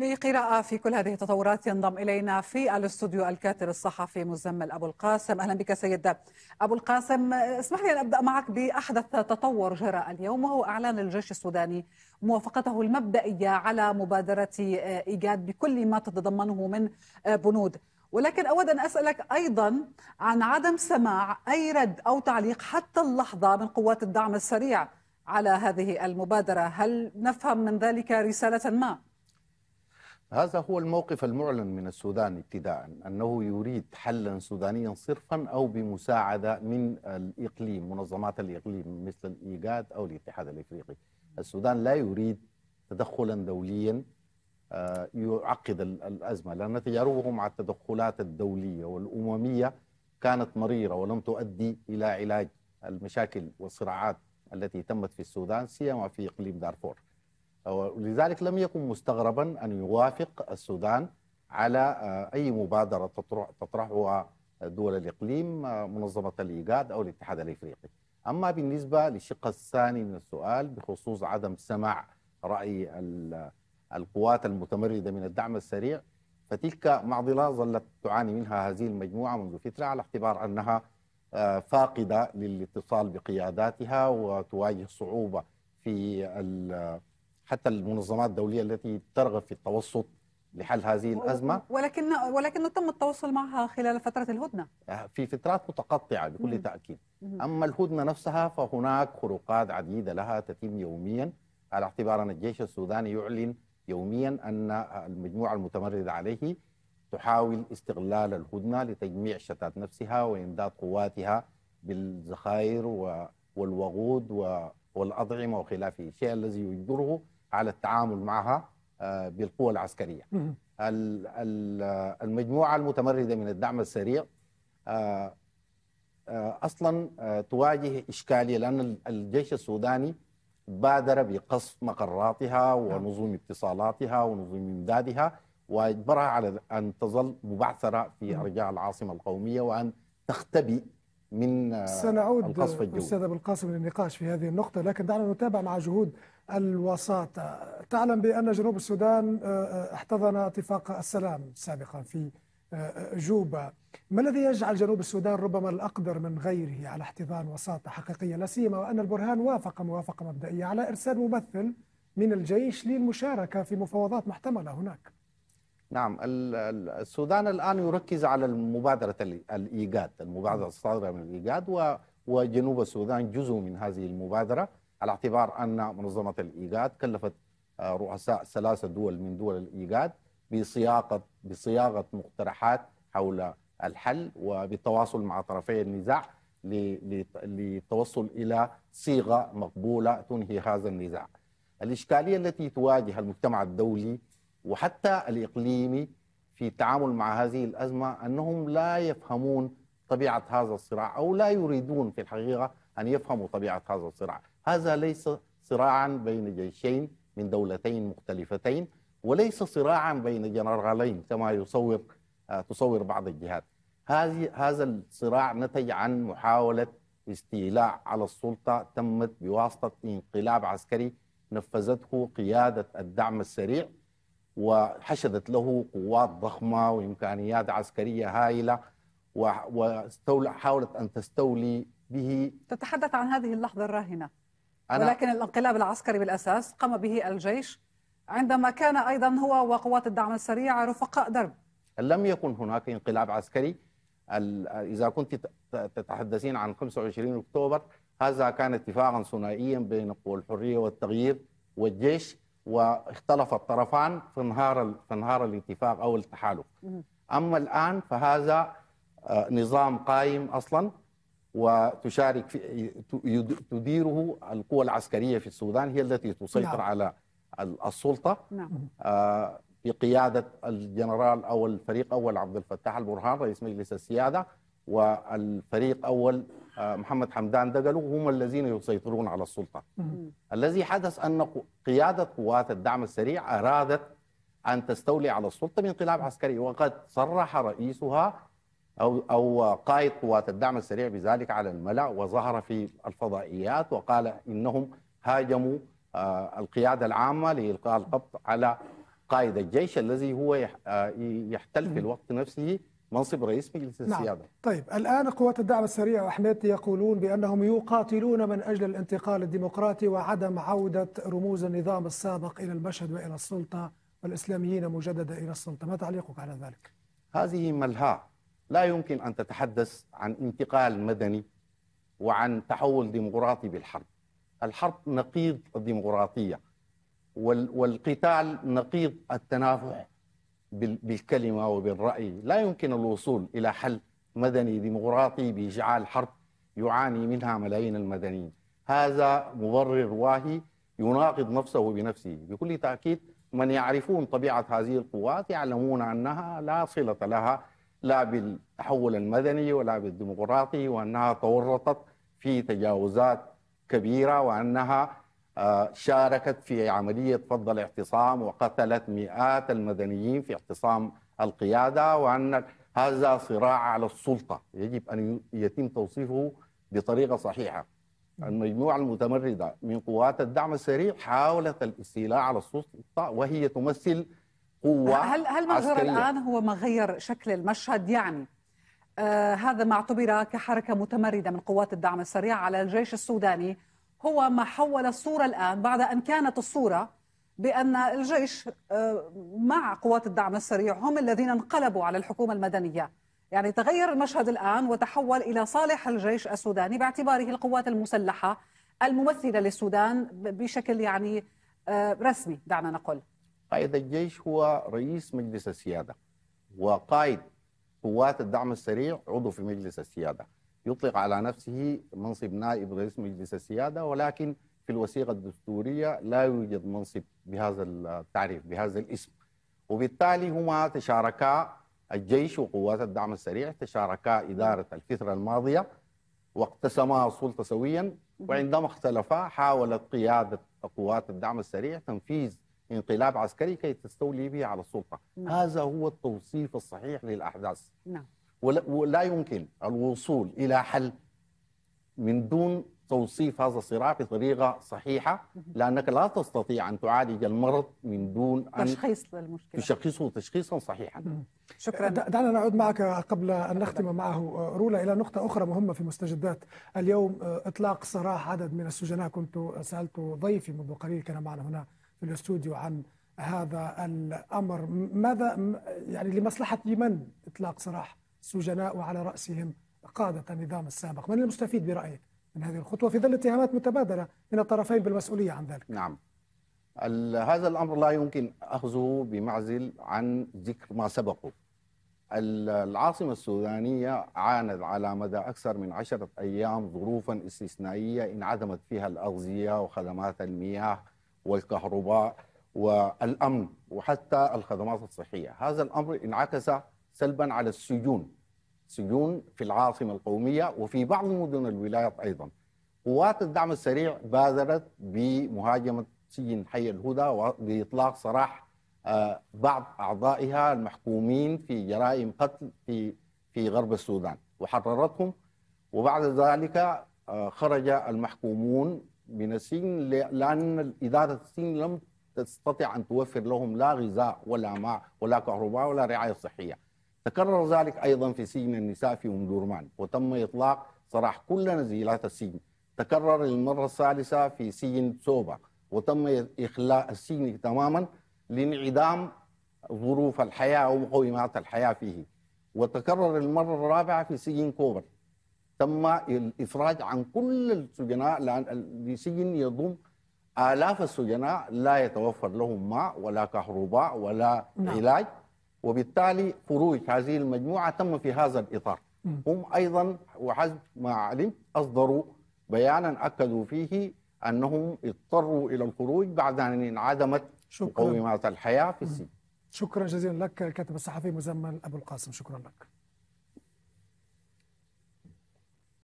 لقراءة في كل هذه التطورات ينضم إلينا في الاستوديو الكاتب الصحفي مزمل أبو القاسم أهلا بك سيد أبو القاسم اسمح لي أن أبدأ معك بأحدث تطور جرى اليوم وهو أعلان الجيش السوداني موافقته المبدئية على مبادرة إيجاد بكل ما تتضمنه من بنود ولكن أود أن أسألك أيضا عن عدم سماع أي رد أو تعليق حتى اللحظة من قوات الدعم السريع على هذه المبادرة هل نفهم من ذلك رسالة ما؟ هذا هو الموقف المعلن من السودان ابتداء أنه يريد حلا سودانيا صرفا أو بمساعدة من الإقليم منظمات الإقليم مثل الإيجاد أو الاتحاد الإفريقي السودان لا يريد تدخلا دوليا آه، يعقد الأزمة لأن تجاربه مع التدخلات الدولية والأممية كانت مريرة ولم تؤدي إلى علاج المشاكل والصراعات التي تمت في السودان سيما في إقليم دارفور ولذلك لم يكن مستغربا أن يوافق السودان على آه، أي مبادرة تطرحها دول الإقليم آه، منظمة الإيجاد أو الاتحاد الإفريقي أما بالنسبة للشق الثاني من السؤال بخصوص عدم سماع رأي القوات المتمردة من الدعم السريع فتلك معضلة ظلت تعاني منها هذه المجموعة منذ فترة على اعتبار أنها آه، فاقدة للاتصال بقياداتها وتواجه صعوبة في حتى المنظمات الدولية التي ترغب في التوسط لحل هذه الأزمة ولكن ولكن تم التواصل معها خلال فترة الهدنة آه، في فترات متقطعة بكل مم. تأكيد مم. أما الهدنة نفسها فهناك خروقات عديدة لها تتم يوميا على اعتبار أن الجيش السوداني يعلن يوميا أن المجموعة المتمردة عليه تحاول استغلال الهدنة لتجميع شتات نفسها وإمداد قواتها بالذخائر والوقود والأطعمة وخلافه الشيء الذي يجبره على التعامل معها آه، بالقوة العسكرية المجموعة المتمردة من الدعم السريع آه، آه، أصلا تواجه إشكالية لأن الجيش السوداني بادر بقصف مقراتها نعم. ونظم اتصالاتها ونظم إمدادها وأجبرها على أن تظل مبعثرة في أرجاء العاصمة القومية وأن تختبئ من آه، سنعود أستاذ أبو القاسم للنقاش في هذه النقطة لكن دعنا نتابع مع جهود الوساطة تعلم بأن جنوب السودان آه، آه، احتضن اتفاق السلام سابقا في جوبا ما الذي يجعل جنوب السودان ربما الأقدر من غيره على احتضان وساطة حقيقية لا سيما وأن البرهان وافق موافقة مبدئية على إرسال ممثل من الجيش للمشاركة في مفاوضات محتملة هناك نعم السودان الآن يركز على المبادرة الإيجاد المبادرة الصادرة من الإيجاد وجنوب السودان جزء من هذه المبادرة على اعتبار أن منظمة الإيجاد كلفت آه، رؤساء ثلاثة دول من دول الإيجاد بصياغة بصياغة مقترحات حول الحل وبالتواصل مع طرفي النزاع للتوصل إلى صيغة مقبولة تنهي هذا النزاع الإشكالية التي تواجه المجتمع الدولي وحتى الإقليمي في التعامل مع هذه الأزمة أنهم لا يفهمون طبيعة هذا الصراع أو لا يريدون في الحقيقة أن يفهموا طبيعة هذا الصراع هذا ليس صراعا بين جيشين من دولتين مختلفتين وليس صراعا بين جنرالين كما يصور آه، تصور بعض الجهات هذه هذا الصراع نتج عن محاولة استيلاء على السلطة تمت بواسطة انقلاب عسكري نفذته قيادة الدعم السريع وحشدت له قوات ضخمة وإمكانيات عسكرية هائلة وحاولت أن تستولي به تتحدث عن هذه اللحظة الراهنة أنا ولكن الانقلاب العسكري بالأساس قام به الجيش عندما كان أيضا هو وقوات الدعم السريع رفقاء درب لم يكن هناك انقلاب عسكري إذا كنت تتحدثين عن 25 أكتوبر هذا كان اتفاقا ثنائيا بين قوى الحرية والتغيير والجيش واختلف الطرفان في انهار في انهار الاتفاق او التحالف. اما الان فهذا آه، نظام قائم اصلا وتشارك في تديره القوى العسكريه في السودان هي التي تسيطر نعم. على السلطه نعم. بقياده آه، الجنرال او الفريق اول عبد الفتاح البرهان رئيس مجلس السياده والفريق اول محمد حمدان دقلو هم الذين يسيطرون على السلطة الذي حدث أن قيادة قوات الدعم السريع أرادت أن تستولي على السلطة بانقلاب عسكري وقد صرح رئيسها أو, أو قائد قوات الدعم السريع بذلك على الملأ وظهر في الفضائيات وقال إنهم هاجموا آه، القيادة العامة لإلقاء القبض على قائد الجيش الذي هو آه، يحتل في الوقت نفسه منصب رئيس مجلس نعم. السيادة طيب الآن قوات الدعم السريع وحميتي يقولون بأنهم يقاتلون من أجل الانتقال الديمقراطي وعدم عودة رموز النظام السابق إلى المشهد وإلى السلطة والإسلاميين مجددا إلى السلطة ما تعليقك على ذلك؟ هذه ملهى لا يمكن أن تتحدث عن انتقال مدني وعن تحول ديمقراطي بالحرب الحرب نقيض الديمقراطية والقتال نقيض التنافح بالكلمة وبالرأي لا يمكن الوصول إلى حل مدني ديمقراطي بإشعال حرب يعاني منها ملايين المدنيين هذا مبرر واهي يناقض نفسه بنفسه بكل تأكيد من يعرفون طبيعة هذه القوات يعلمون أنها لا صلة لها لا بالتحول المدني ولا بالديمقراطي وأنها تورطت في تجاوزات كبيرة وأنها شاركت في عملية فض الاعتصام وقتلت مئات المدنيين في اعتصام القيادة وأن هذا صراع على السلطة يجب أن يتم توصيفه بطريقة صحيحة المجموعة المتمردة من قوات الدعم السريع حاولت الاستيلاء على السلطة وهي تمثل قوة هل هل ما جرى الآن هو ما غير شكل المشهد يعني آه هذا ما اعتبر كحركة متمردة من قوات الدعم السريع على الجيش السوداني هو ما حول الصورة الآن بعد أن كانت الصورة بأن الجيش آه، مع قوات الدعم السريع هم الذين انقلبوا على الحكومة المدنية يعني تغير المشهد الآن وتحول إلى صالح الجيش السوداني باعتباره القوات المسلحة الممثلة للسودان بشكل يعني آه، رسمي دعنا نقول قائد الجيش هو رئيس مجلس السيادة وقائد قوات الدعم السريع عضو في مجلس السيادة يطلق على نفسه منصب نائب رئيس مجلس السيادة ولكن في الوثيقة الدستورية لا يوجد منصب بهذا التعريف بهذا الاسم وبالتالي هما تشاركا الجيش وقوات الدعم السريع تشاركا إدارة الفترة الماضية واقتسما السلطة سويا وعندما اختلفا حاولت قيادة قوات الدعم السريع تنفيذ انقلاب عسكري كي تستولي به على السلطة نعم. هذا هو التوصيف الصحيح للأحداث نعم ولا يمكن الوصول إلى حل من دون توصيف هذا الصراع بطريقه صحيحه لانك لا تستطيع ان تعالج المرض من دون ان تشخيص للمشكله تشخيصه تشخيصا صحيحا شكرا دعنا نعود معك قبل ان نختم معه رولا الى نقطه اخرى مهمه في مستجدات اليوم آه، اطلاق سراح عدد من السجناء كنت سالت ضيفي منذ قليل كان معنا هنا في الاستوديو عن هذا الامر ماذا يعني لمصلحه من اطلاق سراح سجناء وعلى رأسهم قادة النظام السابق من المستفيد برأيك من هذه الخطوة في ظل اتهامات متبادلة من الطرفين بالمسؤولية عن ذلك نعم هذا الأمر لا يمكن أخذه بمعزل عن ذكر ما سبقه العاصمة السودانية عانت على مدى أكثر من عشرة أيام ظروفا استثنائية انعدمت فيها الأغذية وخدمات المياه والكهرباء والأمن وحتى الخدمات الصحية هذا الأمر انعكس سلبا على السجون سجون في العاصمة القومية وفي بعض مدن الولايات أيضا قوات الدعم السريع بادرت بمهاجمة سجن حي الهدى وبإطلاق سراح آه، بعض أعضائها المحكومين في جرائم قتل في في غرب السودان وحررتهم وبعد ذلك آه، خرج المحكومون من السجن لأن إدارة السجن لم تستطع أن توفر لهم لا غذاء ولا ماء ولا كهرباء ولا رعاية صحية تكرر ذلك أيضا في سجن النساء في أم درمان وتم إطلاق سراح كل نزيلات السجن تكرر للمرة الثالثة في سجن سوبا وتم إخلاء السجن تماما لانعدام ظروف الحياة ومقومات الحياة فيه وتكرر المرة الرابعة في سجن كوبر تم الإفراج عن كل السجناء لأن السجن يضم آلاف السجناء لا يتوفر لهم ماء ولا كهرباء ولا نعم. علاج وبالتالي خروج هذه المجموعة تم في هذا الإطار هم أيضا وحسب ما علمت أصدروا بيانا أكدوا فيه أنهم اضطروا إلى الخروج بعد أن انعدمت مقومات الحياة في السجن شكرا جزيلا لك الكاتب الصحفي مزمل أبو القاسم شكرا لك